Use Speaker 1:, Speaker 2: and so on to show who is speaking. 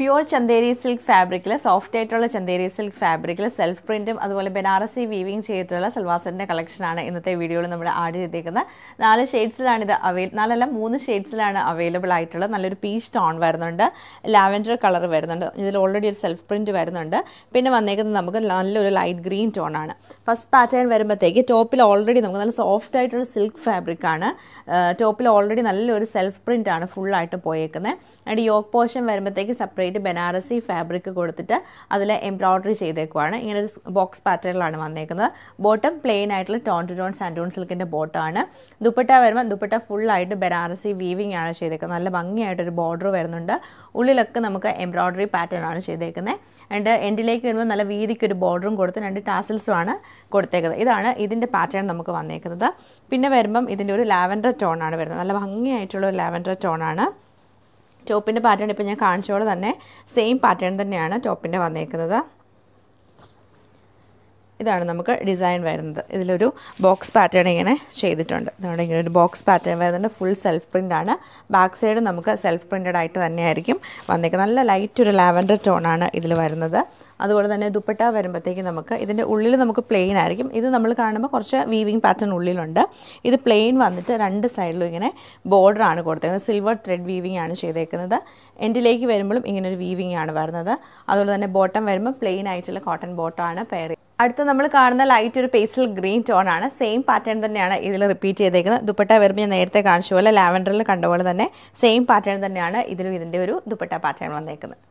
Speaker 1: pure Chanderi silk ഫാബ്രിക്കിൽ soft ആയിട്ടുള്ള Chanderi silk ഫാബ്രിക്കിൽ സെൽഫ് പ്രിൻറ്റും അതുപോലെ ബനാറസി വീവിങ് ചെയ്തിട്ടുള്ള സൽവാസറിൻ്റെ കളക്ഷനാണ് ഇന്നത്തെ വീഡിയോയിൽ നമ്മൾ ആഡ് ചെയ്തേക്കുന്നത് നാല് ഷെയ്ഡ്സിലാണിത് ഇത് നാലല്ല മൂന്ന് ഷെയ്ഡ്സിലാണ് അവൈലബിൾ ആയിട്ടുള്ളത് നല്ലൊരു പീച്ച് ടോൺ വരുന്നുണ്ട് ലാവൻഡർ കളർ വരുന്നുണ്ട് ഇതിൽ ഓൾറെഡി ഒരു സെൽഫ് പ്രിൻറ്റ് വരുന്നുണ്ട് പിന്നെ വന്നേക്കുന്നത് നമുക്ക് നല്ലൊരു ലൈറ്റ് ഗ്രീൻ ടോൺ ആണ് ഫസ്റ്റ് പാറ്റേൺ വരുമ്പോഴത്തേക്ക് ടോപ്പിൽ ഓൾറെഡി നമുക്ക് നല്ല സോഫ്റ്റ് ആയിട്ടുള്ള സിൽക്ക് ഫാബ്രിക്കാണ് ടോപ്പിൽ ഓൾറെഡി നല്ലൊരു സെൽഫ് പ്രിൻ്റ് ആണ് ഫുള്ളായിട്ട് പോയേക്കുന്നത് അതിൻ്റെ യോഗ് പോർഷൻ വരുമ്പോഴത്തേക്ക് സെപ്പറേറ്റ് സെപ്പറേറ്റ് ബനാറസി ഫാബ്രിക് കൊടുത്തിട്ട് അതിൽ എംബ്രോയ്ഡറി ചെയ്തേക്കുവാണ് ഇങ്ങനെ ഒരു ബോക്സ് പാറ്റേണിലാണ് വന്നേക്കുന്നത് ബോട്ടം പ്ലെയിൻ ആയിട്ടുള്ള ടോൺ ടു ടോൺ സാൻഡോൺ സിൽക്കിൻ്റെ ബോട്ടമാണ് ദുപ്പട്ട വരുമ്പോൾ ദുപ്പട്ട ഫുള്ളായിട്ട് ബനാറസി വീവിംഗ് ആണ് ചെയ്തേക്കുന്നത് നല്ല ഭംഗിയായിട്ടൊരു ബോർഡർ വരുന്നുണ്ട് ഉള്ളിലൊക്കെ നമുക്ക് എംബ്രോയ്ഡറി പാറ്റേൺ ആണ് ചെയ്തേക്കുന്നത് ആൻഡ് എൻഡിലേക്ക് വരുമ്പോൾ നല്ല വീതിക്കൊരു ബോർഡറും കൊടുത്ത് രണ്ട് ടാസിൽസുമാണ് ആണ് കൊടുത്തേക്കുന്നത് ഇതാണ് ഇതിൻ്റെ പാറ്റേൺ നമുക്ക് വന്നേക്കുന്നത് പിന്നെ വരുമ്പം ഇതിൻ്റെ ഒരു ലാവൻഡർ ടോണാണ് വരുന്നത് നല്ല ഭംഗിയായിട്ടുള്ള ഒരു ലാവൻഡർ ടോണാണ് ടോപ്പിൻ്റെ പാറ്റേൺ ഇപ്പോൾ ഞാൻ കാണിച്ചോളെ തന്നെ സെയിം പാറ്റേൺ തന്നെയാണ് ടോപ്പിൻ്റെ വന്നേക്കുന്നത് ഇതാണ് നമുക്ക് ഡിസൈൻ വരുന്നത് ഇതിലൊരു ബോക്സ് പാറ്റേൺ ഇങ്ങനെ ചെയ്തിട്ടുണ്ട് നമ്മുടെ ഇങ്ങനെ ഒരു ബോക്സ് പാറ്റേൺ വരുന്നുണ്ട് ഫുൾ സെൽഫ് പ്രിൻ്റ് ആണ് ബാക്ക് സൈഡ് നമുക്ക് സെൽഫ് പ്രിൻറ്റഡ് ആയിട്ട് തന്നെയായിരിക്കും വന്നേക്കുന്നത് നല്ല ലൈറ്റ് ഒരു ലാവൻഡർ ടോണാണ് ഇതിൽ വരുന്നത് അതുപോലെ തന്നെ ദുപ്പട്ട വരുമ്പോഴത്തേക്ക് നമുക്ക് ഇതിൻ്റെ ഉള്ളിൽ നമുക്ക് പ്ലെയിൻ ആയിരിക്കും ഇത് നമ്മൾ കാണുമ്പോൾ കുറച്ച് വീവിങ് പാറ്റേൺ ഉള്ളിലുണ്ട് ഇത് പ്ലെയിൻ വന്നിട്ട് രണ്ട് സൈഡിലും ഇങ്ങനെ ബോർഡറാണ് കൊടുത്തേക്കുന്നത് സിൽവർ ത്രെഡ് വീവിങ് ആണ് ചെയ്തേക്കുന്നത് എൻഡിലേക്ക് വരുമ്പോഴും ഇങ്ങനെ ഒരു വീവിങ് ആണ് വരുന്നത് അതുപോലെ തന്നെ ബോട്ടം വരുമ്പോൾ പ്ലെയിൻ ആയിട്ടുള്ള കോട്ടൺ ബോട്ടമാണ് പെയർ അടുത്ത നമ്മൾ കാണുന്ന ലൈറ്റ് ഒരു പേസ്റ്റൽ ഗ്രീൻ ടോൺ ആണ് സെയിം പാറ്റേൺ തന്നെയാണ് ഇതിൽ റിപ്പീറ്റ് ചെയ്തേക്കുന്നത് ദുപ്പട്ട വരുമ്പോൾ ഞാൻ നേരത്തെ കാണിച്ച പോലെ ലാവൻഡറിൽ കണ്ട പോലെ തന്നെ സെയിം പാറ്റേൺ തന്നെയാണ് ഇതിലും ഇതിൻ്റെ ഒരു ദുപ്പട്ട പാറ്റേൺ വന്നേക്കുന്നത്